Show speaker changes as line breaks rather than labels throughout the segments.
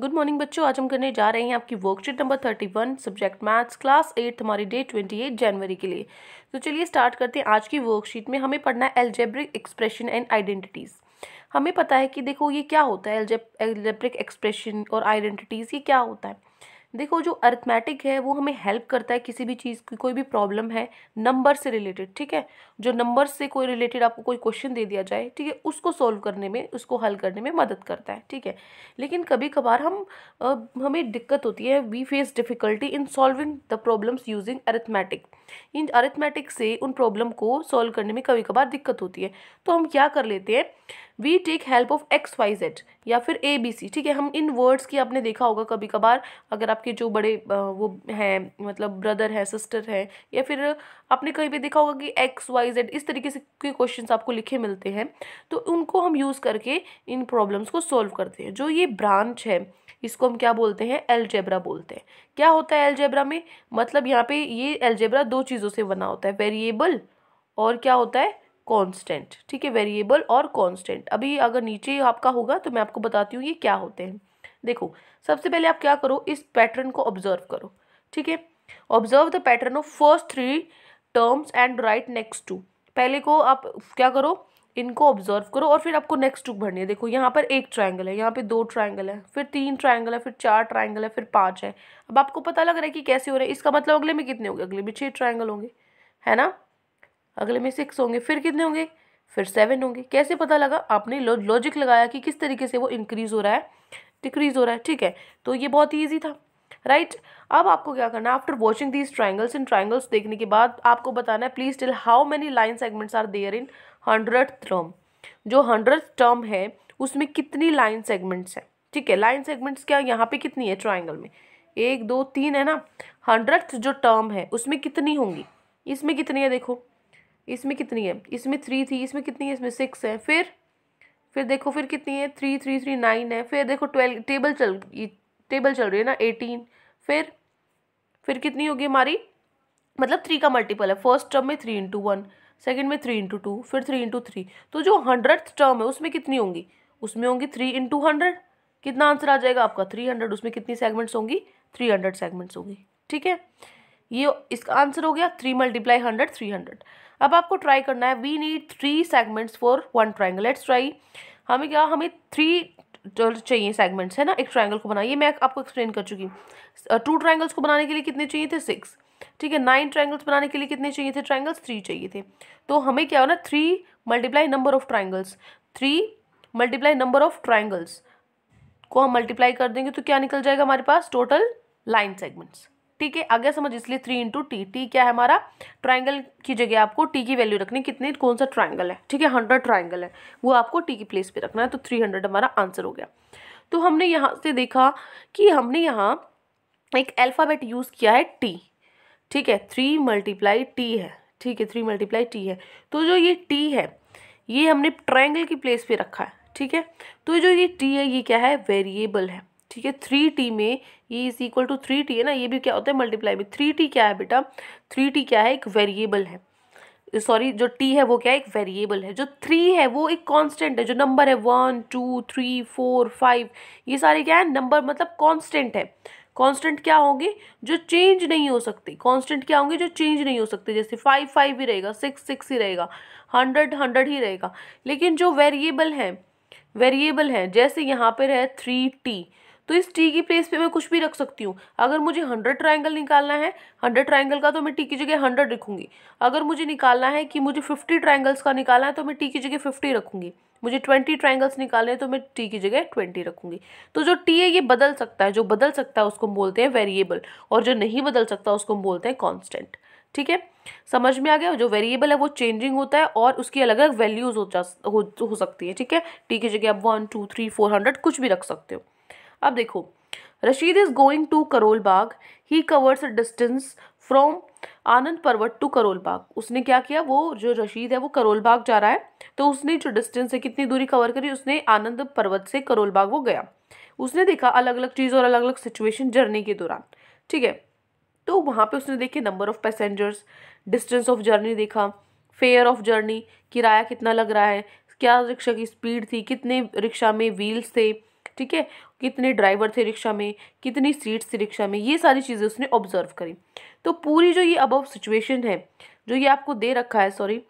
Good morning बच्चों आज हम करने जा रहे हैं आपकी worksheet number thirty one subject maths class eight हमारी डेट ट्वेंटी एट जनवरी के लिए तो चलिए स्टार्ट करते हैं आज की वर्कशीट में हमें पढ़ना है एल्जेब्रिक एक्सप्रेशन एंड आइडेंटिटीज़ हमें पता है कि देखो ये क्या होता है एल्जेब्रिक एक्सप्रेशन और आइडेंटिटीज़ ये क्या होता है देखो जो अर्थमेटिक है वो हमें हेल्प करता है किसी भी चीज़ की कोई भी प्रॉब्लम है नंबर से रिलेटेड ठीक है जो नंबर से कोई रिलेटेड आपको कोई क्वेश्चन दे दिया जाए ठीक है उसको सॉल्व करने में उसको हल करने में मदद करता है ठीक है लेकिन कभी कभार हम आ, हमें दिक्कत होती है we face difficulty in solving the problems using arithmetic इन अरिथमेटिक से उन प्रॉब्लम को सॉल्व करने में कभी कभार दिक्कत होती है तो हम क्या कर लेते हैं we take help of X Y Z या फिर ए बी सी ठीक है हम इन वर्ड्स की आपने देखा होगा कभी कभार अगर आपके जो बड़े वो हैं मतलब ब्रदर है सिस्टर है या फिर आपने कहीं भी देखा होगा कि एक्स वाई जेड इस तरीके से के क्वेश्चन आपको लिखे मिलते हैं तो उनको हम यूज़ करके इन प्रॉब्लम्स को सॉल्व करते हैं जो ये ब्रांच है इसको हम क्या बोलते हैं एलजेब्रा बोलते हैं क्या होता है एलजेब्रा में मतलब यहाँ पे ये एलजेब्रा दो चीज़ों से बना होता है वेरिएबल और क्या होता है कांस्टेंट ठीक है वेरिएबल और कांस्टेंट अभी अगर नीचे आपका होगा तो मैं आपको बताती हूँ ये क्या होते हैं देखो सबसे पहले आप क्या करो इस पैटर्न को ऑब्जर्व करो ठीक है observe the pattern of first three terms and write next two पहले को आप क्या करो इनको ऑब्जर्व करो और फिर आपको नेक्स्ट टू भरनी है देखो यहाँ पर एक ट्राइंगल है यहाँ पे दो ट्राइंगल है फिर तीन ट्राइंगल है फिर चार ट्राइंगल है फिर पाँच है अब आपको पता लग रहा है कि कैसे हो रहा है इसका मतलब अगले में कितने होंगे अगले में छः ट्राइंगल होंगे है ना अगले में सिक्स होंगे फिर कितने होंगे फिर सेवन होंगे कैसे पता लगा आपने लॉजिक लगाया कि किस तरीके से वो इंक्रीज़ हो रहा है डिक्रीज़ हो रहा है ठीक है तो ये बहुत ही ईजी था राइट right? अब आपको क्या करना है आफ्टर वॉचिंग दीज ट्राइंगल्स इन ट्राइंगल्स देखने के बाद आपको बताना है please tell how many line segments are there in hundred term जो हंड्रेड टर्म है उसमें कितनी लाइन सेगमेंट्स हैं ठीक है लाइन सेगमेंट्स क्या यहाँ पे कितनी है ट्राइंगल में एक दो तीन है ना हंड्रेड जो टर्म है उसमें कितनी होंगी इसमें कितनी है देखो इसमें कितनी है इसमें थ्री थी इसमें कितनी है इसमें सिक्स है फिर फिर देखो फिर कितनी है थ्री थ्री थ्री नाइन है फिर देखो ट्वेल्व टेबल चल टेबल चल रही है ना एटीन फिर फिर कितनी होगी हमारी मतलब थ्री का मल्टीपल है फर्स्ट टर्म में थ्री इंटू वन सेकेंड में थ्री इंटू टू फिर थ्री इंटू थ्री तो जो हंड्रेड टर्म है उसमें कितनी होंगी उसमें होंगी थ्री इंटू हंड्रेड कितना आंसर आ जाएगा आपका थ्री हंड्रेड उसमें कितनी सेगमेंट्स होंगी थ्री हंड्रेड सेगमेंट्स होंगी ठीक है ये इसका आंसर हो गया three multiply hundred three hundred अब आपको ट्राई करना है we need three segments for one triangle let's try हमें क्या हमें थ्री चाहिए सेगमेंट्स है ना एक ट्राइंगल को बनाइए मैं आपको एक्सप्लेन कर चुकी हूँ टू ट्राइंगल्स को बनाने के लिए कितने चाहिए थे सिक्स ठीक है नाइन ट्राइंगल्स बनाने के लिए कितने चाहिए थे ट्राइंगल्स थ्री चाहिए थे तो हमें क्या होना three multiply number of triangles three multiply number of triangles को हम मल्टीप्लाई कर देंगे तो क्या निकल जाएगा हमारे पास टोटल लाइन सेगमेंट्स ठीक है आगे समझ इसलिए थ्री इंटू टी टी क्या है हमारा ट्राइंगल की जगह आपको टी की वैल्यू रखनी कितने कौन सा ट्राइंगल है ठीक है हंड्रेड ट्राइंगल है वो आपको टी की प्लेस पे रखना है तो थ्री हंड्रेड हमारा आंसर हो गया तो हमने यहाँ से देखा कि हमने यहाँ एक अल्फ़ाबेट यूज़ किया है टी ठीक है थ्री मल्टीप्लाई टी है ठीक है थ्री मल्टीप्लाई टी है तो जो ये टी है ये हमने ट्राइंगल की प्लेस पर रखा है ठीक है तो जो ये टी है ये क्या है वेरिएबल है ठीक है थ्री टी में ये is equal to three T है ना ये भी क्या होता है मल्टीप्लाई में थ्री टी क्या है बेटा थ्री टी क्या है एक वेरिएबल है सॉरी जो टी है वो क्या है एक वेरिएबल है जो थ्री है वो एक कांस्टेंट है जो नंबर है one two three four five ये सारे क्या है नंबर मतलब कांस्टेंट है कांस्टेंट क्या होंगे जो चेंज नहीं हो सकते कांस्टेंट क्या होंगे जो चेंज नहीं हो सकते जैसे फाइव फाइव ही रहेगा सिक्स सिक्स ही रहेगा हंड्रेड हंड्रेड ही रहेगा लेकिन जो वेरिएबल हैं वेरिएबल हैं जैसे यहाँ पर है थ्री टी तो इस टी की प्लेस पे मैं कुछ भी रख सकती हूँ अगर मुझे हंड्रेड ट्राइंगल निकालना है हंड्रेड ट्राइंगल का तो मैं टी की जगह हंड्रेड रखूँगी अगर मुझे निकालना है कि मुझे फिफ्टी ट्राइंगल्स का निकालना है तो मैं टी की जगह फिफ्टी रखूँगी मुझे ट्वेंटी ट्राइंगल्स निकालने हैं तो मैं टी की जगह ट्वेंटी रखूँगी तो जो टी है ये बदल सकता है जो बदल सकता है उसको हम बोलते हैं वेरिएबल और जो नहीं बदल सकता उसको हम बोलते हैं कॉन्स्टेंट ठीक है समझ में आ गया जो वेरिएबल है वो चेंजिंग होता है और उसकी अलग अलग वैल्यूज़ हो जा हो, हो सकती है ठीक है टी की जगह आप one two three four hundred कुछ भी रख सकते हो अब देखो Rashid is going to Karol Bagh he covers a distance from Anand Parbat to Karol बाग उसने क्या किया वो जो रशीद है वो करोल बाग जा रहा है तो उसने जो डिस्टेंस है कितनी दूरी कवर करी उसने आनंद पर्वत से करोल बाग वो गया उसने देखा अलग अलग चीज़ और अलग अलग सिचुएशन जर्नी के दौरान ठीक है तो वहाँ पे उसने देखे number of passengers distance of journey देखा फेयर ऑफ जर्नी किराया कितना लग रहा है क्या रिक्शा की स्पीड थी कितने रिक्शा में व्हील्स थे ठीक है कितने ड्राइवर थे रिक्शा में कितनी सीट्स थी रिक्शा में ये सारी चीज़ें उसने ऑब्जर्व करी तो पूरी जो ये अबव सिचुएशन है जो ये आपको दे रखा है सॉरी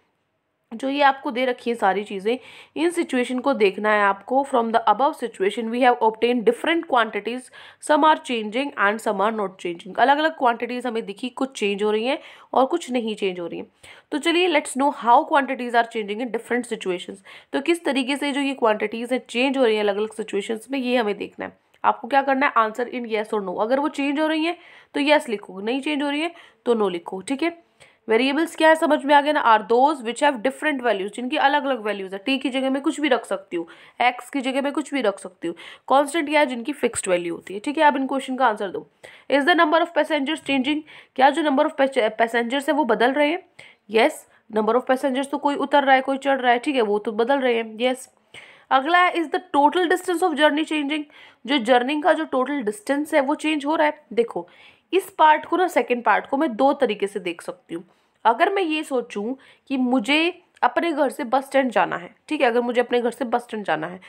जो ये आपको दे रखी है सारी चीज़ें इन सिचुएशन को देखना है आपको from the above situation we have obtained different quantities some are changing and some are not changing अलग अलग क्वांटिटीज़ हमें दिखी कुछ चेंज हो रही हैं और कुछ नहीं चेंज हो रही हैं तो चलिए let's know how quantities are changing in different situation तो किस तरीके से जो ये क्वांटिटीज़ हैं चेंज हो रही हैं अलग अलग सिचुएशन में ये हमें देखना है आपको क्या करना है आंसर इन येस और नो अगर वो चेंज हो रही हैं तो येस लिखो नहीं चेंज हो रही है तो नो लिखो ठीक है वेरिएबल्स क्या है समझ में आ गया ना are those which have different values जिनकी अलग अलग वैल्यूज है टी की जगह मैं कुछ भी रख सकती हूँ एक्स की जगह मैं कुछ भी रख सकती हूँ कॉन्स्टेंट क्या है जिनकी फिक्सड वैल्यू होती है ठीक है आप इन क्वेश्चन का आंसर दो is the number of passengers changing क्या जो नंबर ऑफ पैसेंजर्स है वो बदल रहे हैं येस नंबर ऑफ पैसेंजर्स तो कोई उतर रहा है कोई चढ़ रहा है ठीक है वो तो बदल रहे हैं येस yes. अगला है is the total distance of journey changing जो जर्नी का जो टोटल डिस्टेंस है वो चेंज हो रहा है देखो इस पार्ट को ना सेकेंड पार्ट को मैं दो तरीके से देख सकती हूँ अगर मैं ये सोचूँ कि मुझे अपने घर से बस स्टैंड जाना है ठीक है अगर मुझे अपने घर से बस स्टैंड जाना है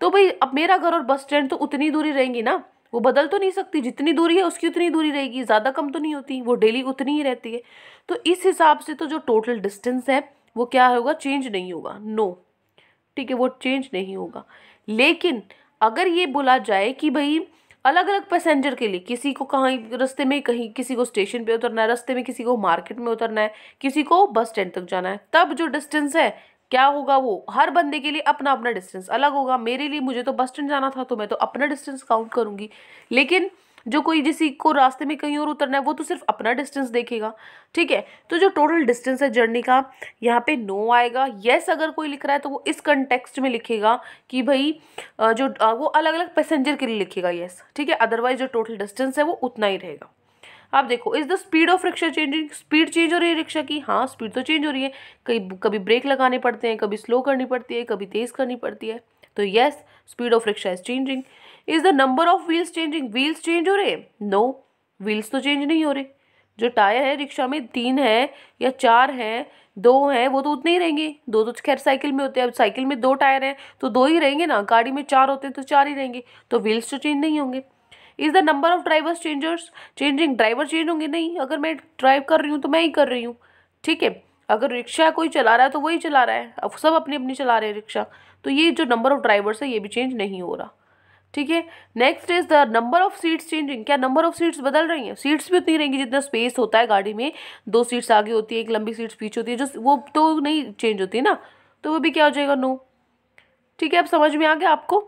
तो भाई अब मेरा घर और बस स्टैंड तो उतनी दूरी रहेंगी ना वो बदल तो नहीं सकती जितनी दूरी है उसकी उतनी दूरी रहेगी ज़्यादा कम तो नहीं होती वो डेली उतनी ही रहती है तो इस हिसाब से तो जो टोटल डिस्टेंस है वो क्या होगा चेंज नहीं होगा नो ठीक है वो चेंज नहीं होगा लेकिन अगर ये बोला जाए कि भाई अलग अलग पैसेंजर के लिए किसी को कहीं रस्ते में कहीं किसी को स्टेशन पे उतरना है रस्ते में किसी को मार्केट में उतरना है किसी को बस स्टैंड तक जाना है तब जो डिस्टेंस है क्या होगा वो हर बंदे के लिए अपना अपना डिस्टेंस अलग होगा मेरे लिए मुझे तो बस स्टैंड जाना था तो मैं तो अपना डिस्टेंस काउंट करूँगी लेकिन जो कोई जिसी को रास्ते में कहीं और उतरना है वो तो सिर्फ अपना डिस्टेंस देखेगा ठीक है तो जो टोटल डिस्टेंस है जर्नी का यहाँ पे नो आएगा येस अगर कोई लिख रहा है तो वो इस कंटेक्स्ट में लिखेगा कि भाई जो वो अलग अलग पैसेंजर के लिए लिखेगा येस ठीक है अदरवाइज जो टोटल डिस्टेंस है वो उतना ही रहेगा आप देखो is the speed of rickshaw changing speed change हो रही है रिक्शा की हाँ स्पीड तो चेंज हो रही है कभी कभी ब्रेक लगाने पड़ते हैं कभी स्लो करनी पड़ती है कभी तेज़ करनी पड़ती है तो yes speed of rickshaw is changing is the number of wheels changing wheels change हो रहे नो व्हील्स तो चेंज नहीं हो रहे जो टायर है रिक्शा में तीन है या चार हैं दो हैं वो तो उतने ही रहेंगे दो तो खैर साइकिल में होते हैं अब साइकिल में दो टायर हैं तो दो ही रहेंगे ना गाड़ी में चार होते हैं तो चार ही रहेंगे तो व्हील्स तो चेंज नहीं होंगे is the number of drivers changers changing driver change होंगे नहीं अगर मैं ड्राइव कर रही हूँ तो मैं ही कर रही हूँ ठीक है अगर रिक्शा कोई चला रहा है तो वही चला रहा है अब सब अपनी अपनी चला रहे हैं रिक्शा तो ये जो नंबर ऑफ़ ड्राइवर्स है ये भी चेंज नहीं हो रहा ठीक है next is the number of seats changing क्या नंबर ऑफ सीट्स बदल रही हैं सीट्स भी उतनी रहेंगी जितना स्पेस होता है गाड़ी में दो सीट्स आगे होती है एक लंबी सीट्स पीछे होती है जो वो तो नहीं चेंज होती है ना तो वो भी क्या हो जाएगा नो ठीक है अब समझ में आ गया आपको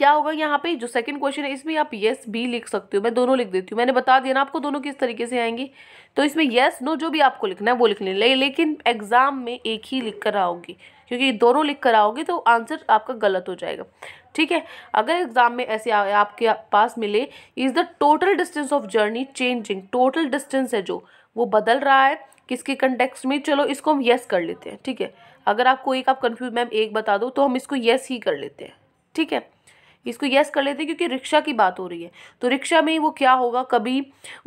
क्या होगा यहाँ पे जो सेकंड क्वेश्चन है इसमें आप येस बी लिख सकते हो मैं दोनों लिख देती हूँ मैंने बता दिया ना आपको दोनों किस तरीके से आएंगी तो इसमें येस नो जो भी आपको लिखना है वो लिख लें लेकिन एग्ज़ाम में एक ही लिख कर आओगी क्योंकि दोनों लिख कर आओगे तो आंसर आपका गलत हो जाएगा ठीक है अगर एग्ज़ाम में ऐसे आ, आपके पास मिले is the total distance of journey changing total distance है जो वो बदल रहा है किसके कंटेक्स्ट में चलो इसको हम येस कर लेते हैं ठीक है अगर आपको एक आप कन्फ्यूज मैम एक बता दो तो हम इसको येस ही कर लेते हैं ठीक है इसको यस कर लेते हैं क्योंकि रिक्शा की बात हो रही है तो रिक्शा में वो क्या होगा कभी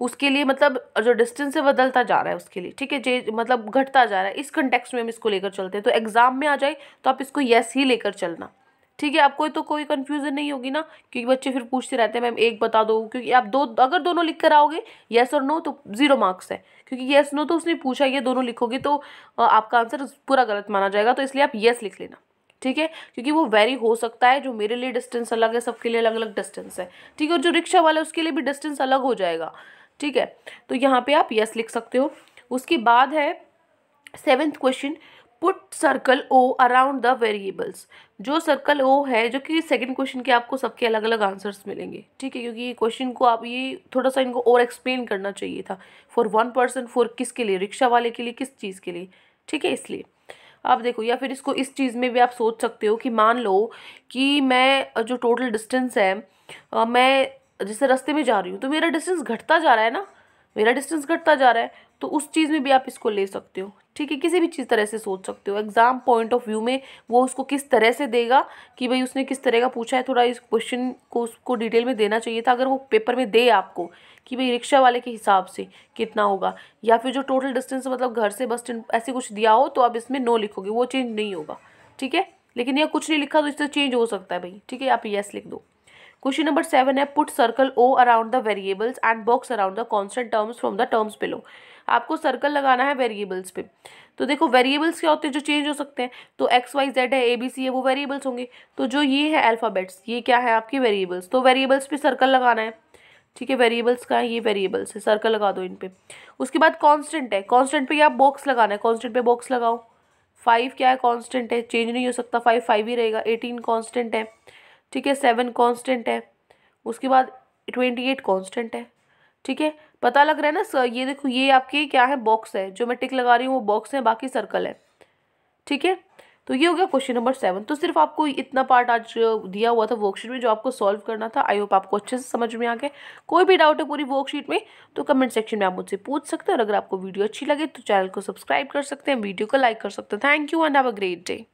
उसके लिए मतलब जो डिस्टेंस है बदलता जा रहा है उसके लिए ठीक है जे मतलब घटता जा रहा है इस कंटेक्स में हम इसको लेकर चलते हैं तो एग्ज़ाम में आ जाए तो आप इसको येस ही लेकर चलना ठीक है आपको तो कोई कन्फ्यूज़न नहीं होगी ना क्योंकि बच्चे फिर पूछते रहते हैं मैम एक बता दो क्योंकि आप दो अगर दोनों लिख कर आओगे येस और नो तो ज़ीरो मार्क्स है क्योंकि येस नो तो उसने पूछा ये दोनों लिखोगे तो आपका आंसर पूरा गलत माना जाएगा तो इसलिए आप येस लिख लेना ठीक है क्योंकि वो वेरी हो सकता है जो मेरे लिए डिस्टेंस अलग है सबके लिए अलग अलग डिस्टेंस है ठीक है और जो रिक्शा वाला है उसके लिए भी डिस्टेंस अलग हो जाएगा ठीक है तो यहाँ पे आप यस लिख सकते हो उसके बाद है seventh question put circle O around the variables जो सर्कल ओ है जो कि सेकंड क्वेश्चन के आपको सबके अलग अलग आंसर्स मिलेंगे ठीक है क्योंकि ये क्वेश्चन को आप ये थोड़ा सा इनको और एक्सप्लेन करना चाहिए था फॉर वन पर्सन फॉर किसके लिए रिक्शा वाले के लिए किस चीज़ के लिए ठीक है इसलिए आप देखो या फिर इसको इस चीज़ में भी आप सोच सकते हो कि मान लो कि मैं जो टोटल डिस्टेंस है मैं जैसे रास्ते में जा रही हूँ तो मेरा डिस्टेंस घटता जा रहा है ना मेरा डिस्टेंस घटता जा रहा है तो उस चीज़ में भी आप इसको ले सकते हो ठीक है किसी भी चीज़ तरह से सोच सकते हो एग्ज़ाम पॉइंट ऑफ व्यू में वो उसको किस तरह से देगा कि भाई उसने किस तरह का पूछा है थोड़ा इस क्वेश्चन को उसको डिटेल में देना चाहिए था अगर वो पेपर में दे आपको कि भाई रिक्शा वाले के हिसाब से कितना होगा या फिर जो टोटल डिस्टेंस मतलब घर से बस स्टैंड ऐसे कुछ दिया हो तो आप इसमें नो लिखोगे वो चेंज नहीं होगा ठीक है लेकिन यह कुछ नहीं लिखा तो इससे चेंज हो सकता है भाई ठीक है आप येस लिख दो क्वेश्चन नंबर सेवन है put circle O around the variables and box around the constant terms from the terms पे लो आपको सर्कल लगाना है वेरिएबल्स पे तो देखो वेरिएबल्स क्या होते हैं जो चेंज हो सकते हैं तो एक्स वाई जेड है ए बी सी है वो वेरिएबल्स होंगे तो जो ये है अल्फ़ाबेट्स ये क्या है आपके वेरिएबल्स तो वेरिएबल्स पे सर्कल लगाना है ठीक है वेरिएबल्स का है ये वेरिएबल्स है सर्कल लगा दो इन पर उसके बाद कॉन्स्टेंट है कॉन्स्टेंट पे आप बॉक्स लगाना है कॉन्स्टेंट पे बॉक्स लगाओ फाइव क्या है कॉन्स्टेंट है चेंज नहीं हो सकता फाइव फाइव ही रहेगा एटीन कॉन्स्टेंट है ठीक है सेवन कॉन्स्टेंट है उसके बाद ट्वेंटी एट कॉन्स्टेंट है ठीक है पता लग रहा है ना ये देखो ये आपकी क्या है बॉक्स है जो मैं टिक लगा रही हूँ वो बॉक्स है बाकी सर्कल है ठीक है तो ये हो गया क्वेश्चन नंबर सेवन तो सिर्फ आपको इतना पार्ट आज दिया हुआ था वर्कशीट में जो आपको सॉल्व करना था आई होप आपको अच्छे से समझ में आ गया कोई भी डाउट है पूरी वर्कशीट में तो कमेंट सेक्शन में आप मुझसे पूछ सकते हैं और अगर आपको वीडियो अच्छी लगे तो चैनल को सब्सक्राइब कर सकते हैं वीडियो को लाइक कर सकते हैं thank you and have a great day